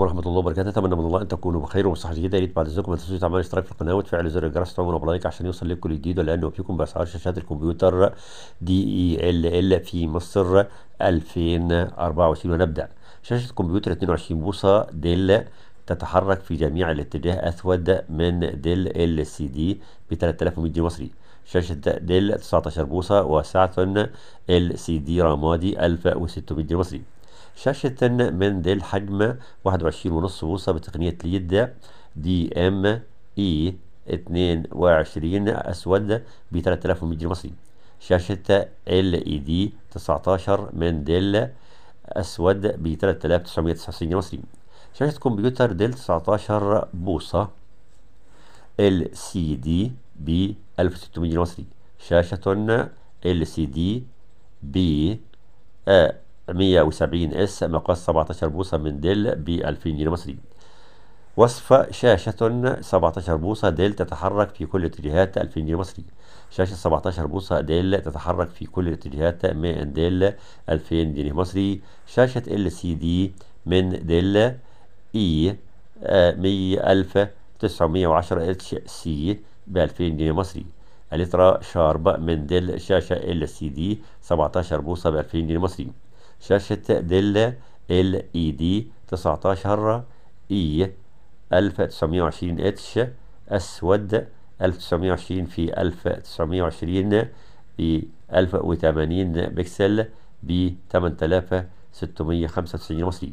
ورحمة الله وبركاته اتمنى من الله ان تكونوا بخير وصحة جيدة يا ريت بعد اذنكم ما تنسوش تعملوا اشتراك في القناة وتفعلوا زر الجرس وتعملوا بلايك عشان يوصل لكم الجديد ولانه فيكم باسعار شاشات الكمبيوتر دي اي ال ال في مصر 2024 ونبدا شاشة الكمبيوتر 22 بوصة ديل تتحرك في جميع الاتجاه اسود من ديل ال سي دي ب 3100 جنيه مصري شاشة ديل 19 بوصة وسعة ال سي دي رمادي 1600 جنيه مصري شاشة من ديل حجم 21.5 بوصة بتقنية ليد دي ام اي 22 اسود ب 3100 جنيه مصري شاشة ال اي دي 19 من ديل اسود ب 3999 جنيه مصري شاشة كمبيوتر ديل 19 بوصة ال سي دي ب 1600 جنيه مصري شاشة ال سي دي ب 170 اس مقاس 17 بوصة من ديل ب 2000 جنيه مصري وصف شاشة 17 بوصة ديل تتحرك في كل اتجاهات 2000 جنيه مصري شاشة 17 بوصة ديل تتحرك في كل اتجاهات من ديل 2000 جنيه مصري شاشة ال سي دي من ديل اي 100910 آه، اتش سي ب 2000 جنيه مصري الترا شارب من ديل شاشة ال سي دي 17 بوصة ب 2000 جنيه مصري شاشة ديل ال اي دي 19 اي 1920 اتش اسود 1920 في 1920 ب 1080 بكسل ب 8695 مصري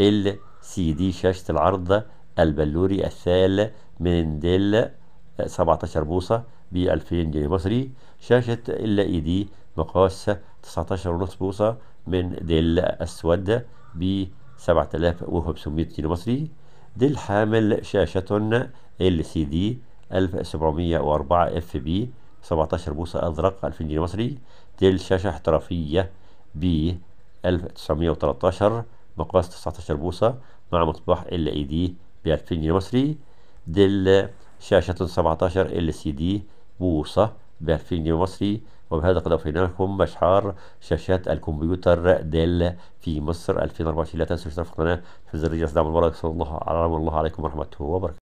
ال سي دي شاشة العرض البلوري الثال من ديل 17 بوصة ب 2000 جنيه مصري شاشة ال اي دي مقاس 19.5 بوصة من ديل أسود ب 7500 جنيه مصري ديل حامل شاشة LCD 1704 FB 17 بوصة أزرق 2000 جنيه مصري ديل شاشة احترافية ب 1913 مقاس 19 بوصة مع مصباح LED ب 2000 جنيه مصري ديل شاشة 17 LCD بوصة ب 2000 جنيه مصري وبهذا قد وفينا لكم مشحار شاشات الكمبيوتر ديل في مصر 2024 لا تنسوا الاشتراك في القناه في الرجال دعم الله على الله عليكم ورحمه وبركاته